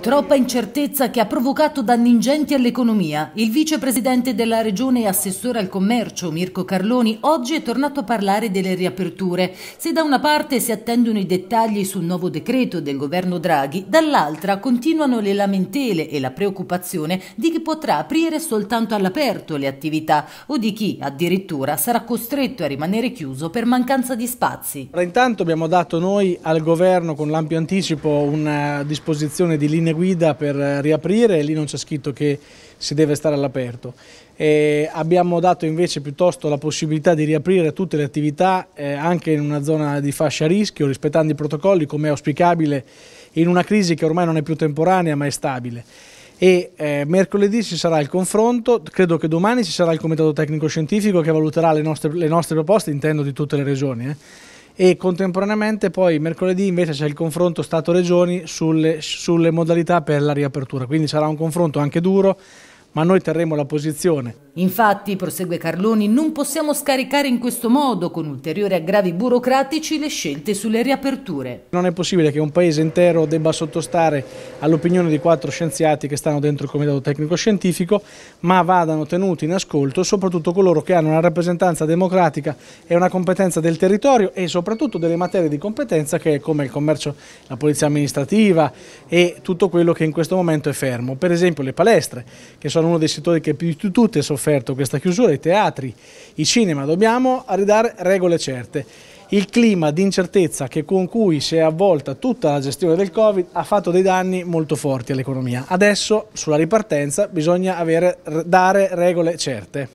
Troppa incertezza che ha provocato danni ingenti all'economia. Il vicepresidente della regione e assessore al commercio, Mirko Carloni, oggi è tornato a parlare delle riaperture. Se da una parte si attendono i dettagli sul nuovo decreto del governo Draghi, dall'altra continuano le lamentele e la preoccupazione di chi potrà aprire soltanto all'aperto le attività o di chi addirittura sarà costretto a rimanere chiuso per mancanza di spazi. Intanto abbiamo dato noi al governo con l'ampio anticipo una disposizione di linea linee guida per eh, riaprire, lì non c'è scritto che si deve stare all'aperto. abbiamo dato invece piuttosto la possibilità di riaprire tutte le attività eh, anche in una zona di fascia a rischio, rispettando i protocolli come è auspicabile in una crisi che ormai non è più temporanea ma è stabile. E, eh, mercoledì ci sarà il confronto, credo che domani ci sarà il comitato tecnico scientifico che valuterà le nostre, le nostre proposte, intendo di tutte le regioni. Eh e contemporaneamente poi mercoledì invece c'è il confronto Stato-Regioni sulle, sulle modalità per la riapertura, quindi sarà un confronto anche duro, ma noi terremo la posizione Infatti, prosegue Carloni, non possiamo scaricare in questo modo, con ulteriori aggravi burocratici, le scelte sulle riaperture. Non è possibile che un paese intero debba sottostare all'opinione di quattro scienziati che stanno dentro il Comitato Tecnico Scientifico, ma vadano tenuti in ascolto soprattutto coloro che hanno una rappresentanza democratica e una competenza del territorio e soprattutto delle materie di competenza che come il commercio, la polizia amministrativa e tutto quello che in questo momento è fermo. Per esempio le palestre, che sono uno dei settori che più di tutte soffrono sofferto questa chiusura, i teatri, i cinema, dobbiamo ridare regole certe. Il clima di incertezza con cui si è avvolta tutta la gestione del Covid ha fatto dei danni molto forti all'economia. Adesso sulla ripartenza bisogna avere, dare regole certe.